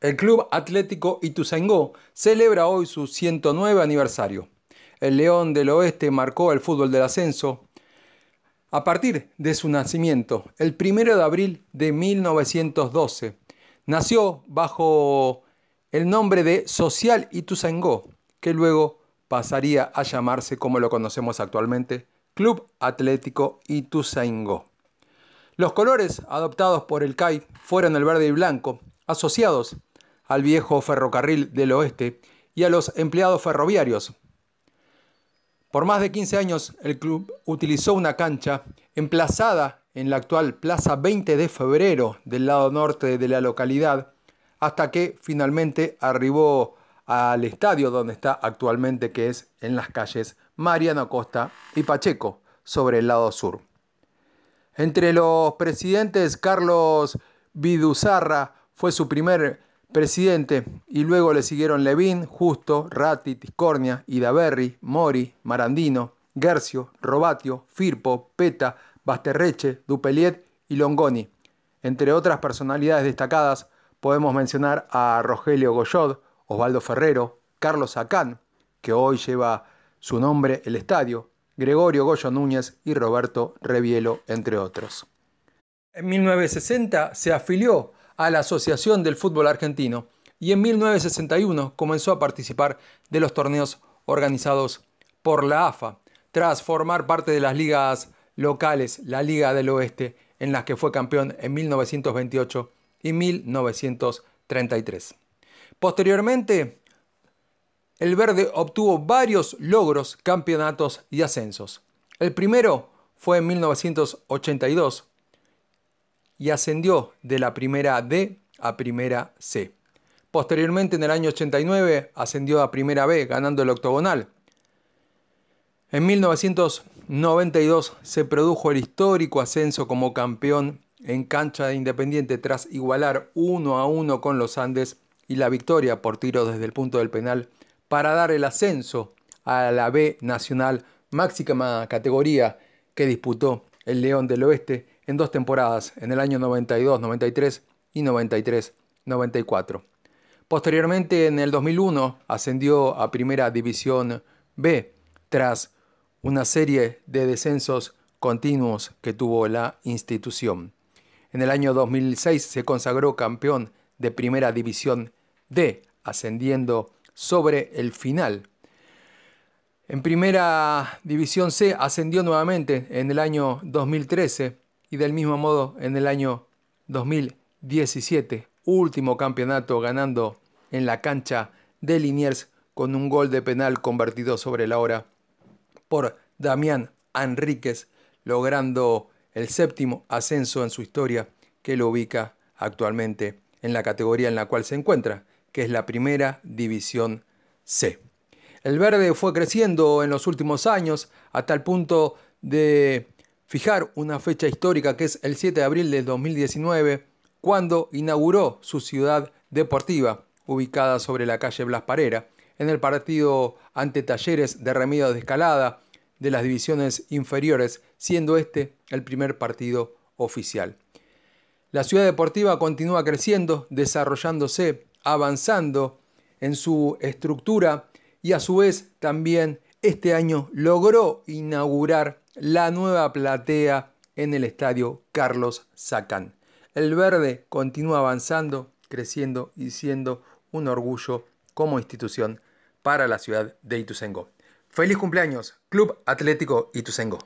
El Club Atlético Ituzaingó celebra hoy su 109 aniversario. El León del Oeste marcó el fútbol del ascenso a partir de su nacimiento, el 1 de abril de 1912. Nació bajo el nombre de Social Ituzaingó, que luego pasaría a llamarse como lo conocemos actualmente, Club Atlético Ituzaingó. Los colores adoptados por el CAI fueron el verde y blanco, asociados al viejo ferrocarril del oeste y a los empleados ferroviarios. Por más de 15 años, el club utilizó una cancha emplazada en la actual Plaza 20 de Febrero del lado norte de la localidad, hasta que finalmente arribó al estadio donde está actualmente, que es en las calles Mariano Costa y Pacheco, sobre el lado sur. Entre los presidentes, Carlos Viduzarra fue su primer presidente, y luego le siguieron Levín, Justo, Ratti, Tiscornia, Idaverri, Mori, Marandino, Gercio, Robatio, Firpo, Peta, Basterreche, Dupeliet y Longoni. Entre otras personalidades destacadas, podemos mencionar a Rogelio Goyod, Osvaldo Ferrero, Carlos Acán, que hoy lleva su nombre el estadio, Gregorio Goyo Núñez y Roberto Revielo, entre otros. En 1960 se afilió a la Asociación del Fútbol Argentino y en 1961 comenzó a participar de los torneos organizados por la AFA, tras formar parte de las ligas locales, la Liga del Oeste, en las que fue campeón en 1928 y 1933. Posteriormente, el verde obtuvo varios logros, campeonatos y ascensos. El primero fue en 1982, y ascendió de la primera D a primera C. Posteriormente, en el año 89, ascendió a primera B, ganando el octogonal. En 1992 se produjo el histórico ascenso como campeón en cancha de Independiente tras igualar 1 a 1 con los Andes y la victoria por tiro desde el punto del penal para dar el ascenso a la B Nacional, máxima categoría que disputó el León del Oeste en dos temporadas, en el año 92-93 y 93-94. Posteriormente, en el 2001, ascendió a Primera División B tras una serie de descensos continuos que tuvo la institución. En el año 2006 se consagró campeón de Primera División D, ascendiendo sobre el final. En Primera División C ascendió nuevamente en el año 2013 y del mismo modo, en el año 2017, último campeonato ganando en la cancha de Liniers con un gol de penal convertido sobre la hora por Damián Enríquez, logrando el séptimo ascenso en su historia que lo ubica actualmente en la categoría en la cual se encuentra, que es la primera división C. El verde fue creciendo en los últimos años hasta el punto de fijar una fecha histórica que es el 7 de abril del 2019, cuando inauguró su ciudad deportiva, ubicada sobre la calle Blas Parera, en el partido ante Talleres de remido de Escalada de las divisiones inferiores, siendo este el primer partido oficial. La ciudad deportiva continúa creciendo, desarrollándose, avanzando en su estructura y a su vez también este año logró inaugurar la nueva platea en el estadio Carlos Sacán. El verde continúa avanzando, creciendo y siendo un orgullo como institución para la ciudad de Ituzengo. Feliz cumpleaños, Club Atlético Ituzengo!